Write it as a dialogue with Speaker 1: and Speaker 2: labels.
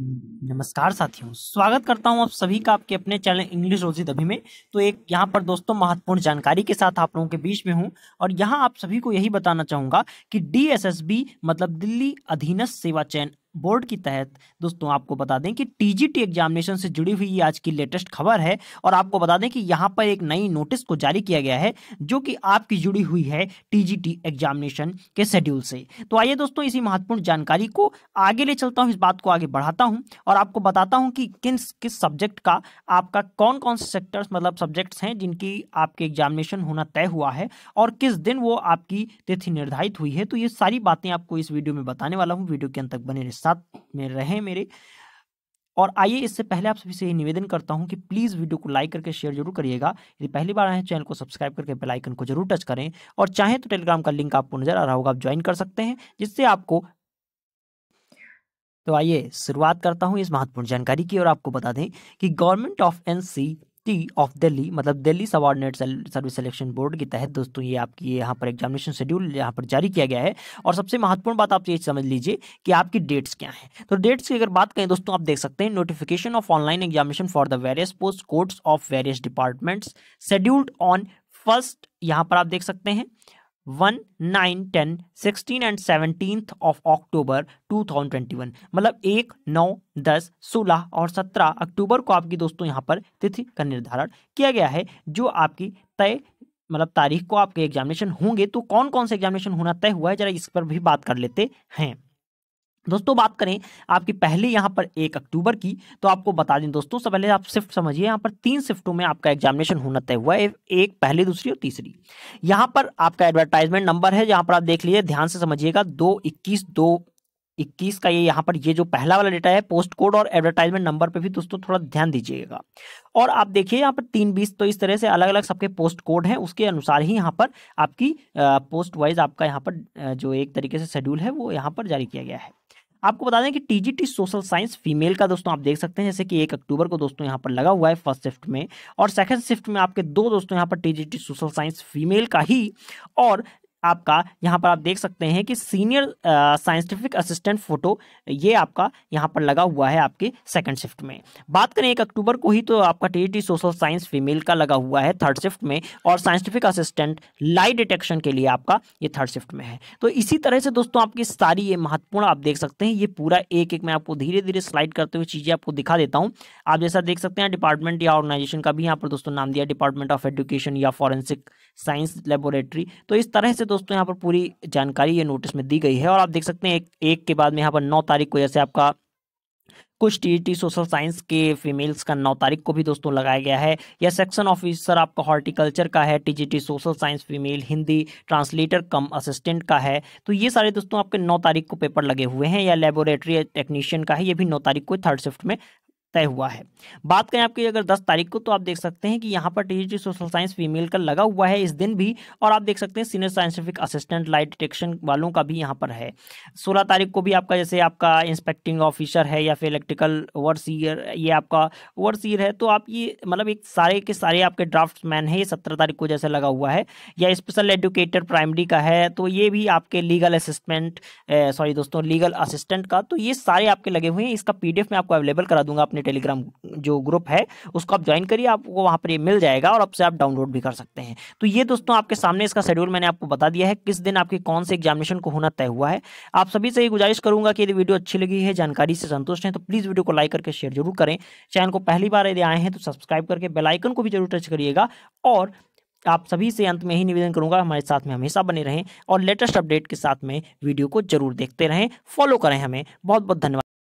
Speaker 1: नमस्कार साथियों स्वागत करता हूं आप सभी का आपके अपने चैनल इंग्लिश रोजी दभी में तो एक यहां पर दोस्तों महत्वपूर्ण जानकारी के साथ आप लोगों के बीच में हूं और यहां आप सभी को यही बताना चाहूंगा कि डीएसएसबी मतलब दिल्ली अधीनस्थ सेवा चयन बोर्ड के तहत दोस्तों आपको बता दें कि टीजीटी एग्जामिनेशन से जुड़ी हुई आज की लेटेस्ट खबर है और आपको बता दें कि यहाँ पर एक नई नोटिस को जारी किया गया है जो कि आपकी जुड़ी हुई है टीजीटी एग्जामिनेशन के शेड्यूल से तो आइए दोस्तों इसी महत्वपूर्ण जानकारी को आगे ले चलता हूँ इस बात को आगे बढ़ाता हूँ और आपको बताता हूँ कि किन किस सब्जेक्ट का आपका कौन कौन से सेक्टर्स मतलब सब्जेक्ट्स हैं जिनकी आपके एग्जामिनेशन होना तय हुआ है और किस दिन वो आपकी तिथि निर्धारित हुई है तो ये सारी बातें आपको इस वीडियो में बताने वाला हूँ वीडियो के अंत तक बने रिश्ता साथ में रहे मेरे और आइए इससे पहले आप सभी से ये निवेदन करता हूँ कि प्लीज़ वीडियो को लाइक करके शेयर जरूर करिएगा यदि पहली बार आए चैनल को सब्सक्राइब करके बेल आइकन को जरूर टच करें और चाहें तो टेलीग्राम का लिंक आपको नजर आ रहा होगा आप ज्वाइन कर सकते हैं जिससे आपको तो आइए शुरुआत करता हूँ इस महत्वपूर्ण जानकारी की और आपको बता दें कि government of NC of Delhi मतलब Delhi subordinate service selection board के तहत दोस्तों ये आपकी यहाँ पर एग्जामिनेशन शेड्यूल यहाँ पर जारी किया गया है और सबसे महत्वपूर्ण बात आप ये समझ लीजिए कि आपकी डेट्स क्या हैं तो डेट्स की अगर बात करें दोस्तों आप देख सकते हैं notification of online examination for the various post courts of various departments scheduled on first यहाँ पर आप देख सकते हैं one nine ten sixteen and seventeen of October 2021 मतलब एक नौ दस सोलह और सत्रह अक्टूबर को आपकी दोस्तों यहाँ पर तिथि का निर्धारण किया गया है जो आपकी तय मतलब तारीख को आपके एग्जामिनेशन होंगे तो कौन कौन से एग्जामिनेशन होना तय हुआ है जरा इस पर भी बात कर लेते हैं दोस्तों बात करें आपकी पहले यहाँ पर एक अक्टूबर की तो आपको बता दें दोस्तों सबसे पहले आप शिफ्ट समझिए यहाँ पर तीन शिफ्टों में आपका एग्जामिनेशन होना तय हुआ है एक पहली दूसरी और तीसरी यहाँ पर आपका एडवर्टाइजमेंट नंबर है जहाँ पर आप देख लीजिए ध्यान से समझिएगा दो इक्कीस दो इक्कीस का ये यहाँ पर ये जो पहला वाला डेटा है पोस्ट कोड और एडवर्टाइजमेंट नंबर पर भी दोस्तों थोड़ा ध्यान दीजिएगा और आप देखिए यहाँ पर तीन बीस तो इस तरह से अलग अलग सबके पोस्ट कोड हैं उसके अनुसार ही यहाँ पर आपकी पोस्ट वाइज आपका यहाँ पर जो एक तरीके से शेड्यूल है वो यहाँ पर जारी किया गया है आपको बता दें कि टीजीटी सोशल साइंस फीमेल का दोस्तों आप देख सकते हैं जैसे कि एक अक्टूबर को दोस्तों यहां पर लगा हुआ है फर्स्ट शिफ्ट में और सेकंड शिफ्ट में आपके दो दोस्तों यहाँ पर टीजीटी सोशल साइंस फीमेल का ही और आपका यहाँ पर आप देख सकते हैं कि सीनियर साइंटिफिक असिस्टेंट फोटो ये आपका यहाँ पर लगा हुआ है आपके सेकंड शिफ्ट में बात करें एक अक्टूबर को ही तो आपका टी सोशल साइंस फीमेल का लगा हुआ है थर्ड शिफ्ट में और साइंटिफिक असिस्टेंट लाइट डिटेक्शन के लिए आपका ये थर्ड शिफ्ट में है तो इसी तरह से दोस्तों आपकी सारी ये महत्वपूर्ण आप देख सकते हैं ये पूरा एक एक मैं आपको धीरे धीरे स्लाइड करते हुए चीज़ें आपको दिखा देता हूँ आप जैसा देख सकते हैं डिपार्टमेंट या ऑर्गेनाइजेशन का भी यहाँ पर दोस्तों नाम दिया डिपार्टमेंट ऑफ एजुकेशन या फॉरेंसिक साइंस लेबोरेटरी तो इस तरह से दोस्तों यहाँ पर पूरी जानकारी ये नोटिस में दी गई है और आप देख सकते हैं एक, एक के बाद में यहाँ पर नौ तारीख को जैसे आपका कुछ टीईटी सोशल साइंस के फीमेल्स का नौ तारीख को भी दोस्तों लगाया गया है या सेक्शन ऑफिसर आपका हॉर्टिकल्चर का है TGT social science female Hindi translator cum assistant का है तो ये सारे दोस्तों आपके नौ तारीख को पेपर लगे हुए हैं या लेबोरेटरी टेक्नीशियन का है ये भी नौ तारीख को थर्ड शिफ्ट में तय हुआ है बात करें आपकी अगर 10 तारीख को तो आप देख सकते हैं कि यहाँ पर टीजीटी सोशल साइंस फीमेल का लगा हुआ है इस दिन भी और आप देख सकते हैं senior scientific assistant light detection वालों का भी यहाँ पर है 16 तारीख को भी आपका जैसे आपका इंस्पेक्टिंग ऑफिसर है या फिर इलेक्ट्रिकल वर्स ईयर ये आपका वर्स ईयर है तो आप ये मतलब एक सारे के सारे आपके ड्राफ्ट है ये सत्रह तारीख को जैसे लगा हुआ है या स्पेशल एडुकेटर प्राइमरी का है तो ये भी आपके लीगल असिस्टेंट सॉरी दोस्तों लीगल असिस्टेंट का तो ये सारे आपके लगे हुए हैं इसका पी मैं आपको अवेलेबल करा दूंगा अपने टेलीग्राम जो ग्रुप है उसको आप ज्वाइन करिए आपको वहाँ पर ये मिल जाएगा और आपसे आप डाउनलोड भी कर सकते हैं तो ये दोस्तों आपके सामने इसका शेड्यूल मैंने आपको बता दिया है किस दिन आपके कौन से एग्जामिनेशन को होना तय हुआ है आप सभी से ये गुजारिश करूंगा कि यदि वीडियो अच्छी लगी है जानकारी से संतुष्ट हैं तो प्लीज़ वीडियो को लाइक करके शेयर जरूर करें चैनल को पहली बार यदि आए हैं तो सब्सक्राइब करके बेलाइकन को भी जरूर टच करिएगा और आप सभी से अंत में ही निवेदन करूंगा हमारे साथ में हमेशा बने रहें और लेटेस्ट अपडेट के साथ में वीडियो को जरूर देखते रहें फॉलो करें हमें बहुत बहुत धन्यवाद